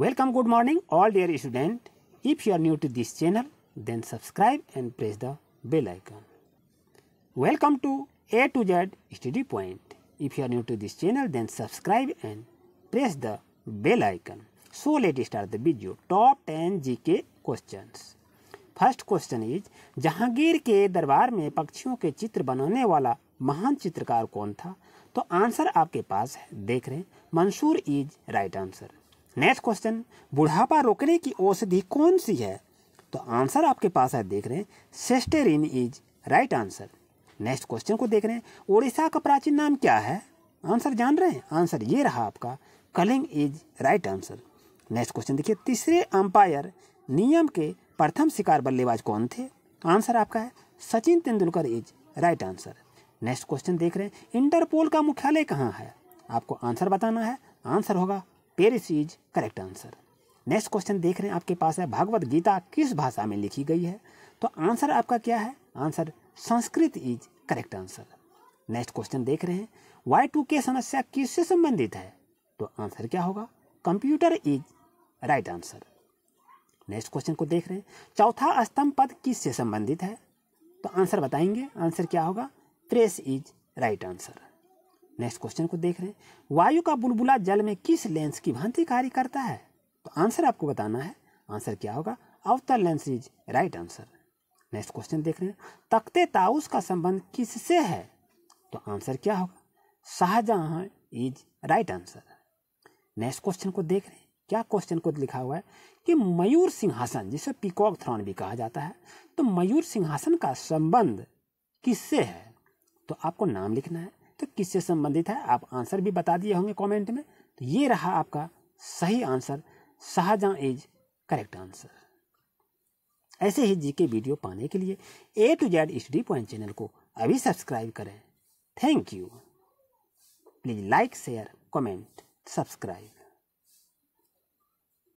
welcome good morning all dear student if you are new to this channel then subscribe and press the bell icon welcome to A to Z study point if you are new to this channel then subscribe and press the bell icon so let start the video top ten G K question first question is Jahangir के दरबार में पक्षियों के चित्र बनाने वाला महान चित्रकार कौन था तो आंसर आपके पास है देख रहे हैं Mansur is right answer next question बुढ़ापा रोकने की औषधि कौन सी है तो आंसर आपके पास है देख रहे हैं सेस्टेरिन is right answer next question को देख रहे हैं ओडिशा का प्राचीन नाम क्या है आंसर जान रहे हैं आंसर ये रहा आपका Kalinga is right answer next question देखिए तीसरे अंपायर नियम के प्रथम शिकार बल्लेबाज कौन थे आंसर आपका है Sachin Tendulkar is right answer next question देख रहे हैं इंटरपोल का मुख्यालय कहाँ है आपको आंसर बताना है आंसर होगा Paris is correct answer next question देख रहे हैं आपके पास है भागवत गीता किस भाषा में लिखी गई है तो आंसर आपका क्या है answer Sanskrit is correct answer next question देख रहे हैं वाई टू के समस्या किससे संबंधित है तो आंसर क्या होगा computer is right answer next question को देख रहे हैं चौथा स्तंभ पद किससे संबंधित है तो आंसर बताएंगे आंसर क्या होगा press is right answer next question को देख रहे हैं वायु का बुलबुला जल में किस लेंस की भांति कार्य करता है तो आंसर आपको बताना है आंसर क्या होगा अवतर lens is right answer next question देख रहे हैं तख्ते ताउस का संबंध किससे है तो आंसर क्या होगा Shahjahan is right answer next question को देख रहे हैं क्या क्वेश्चन को लिखा हुआ है कि मयूर सिंहासन जिसे पिकॉक थ्रॉन भी कहा जाता है तो मयूर सिंहासन का संबंध किससे है तो आपको नाम लिखना है तो किससे संबंधित है आप आंसर भी बता दिए होंगे कमेंट में तो ये रहा आपका सही answer Shahjahan is correct answer ऐसे ही जी के वीडियो पाने के लिए A to Z study point channel को अभी सब्सक्राइब करें thank you please like share comment subscribe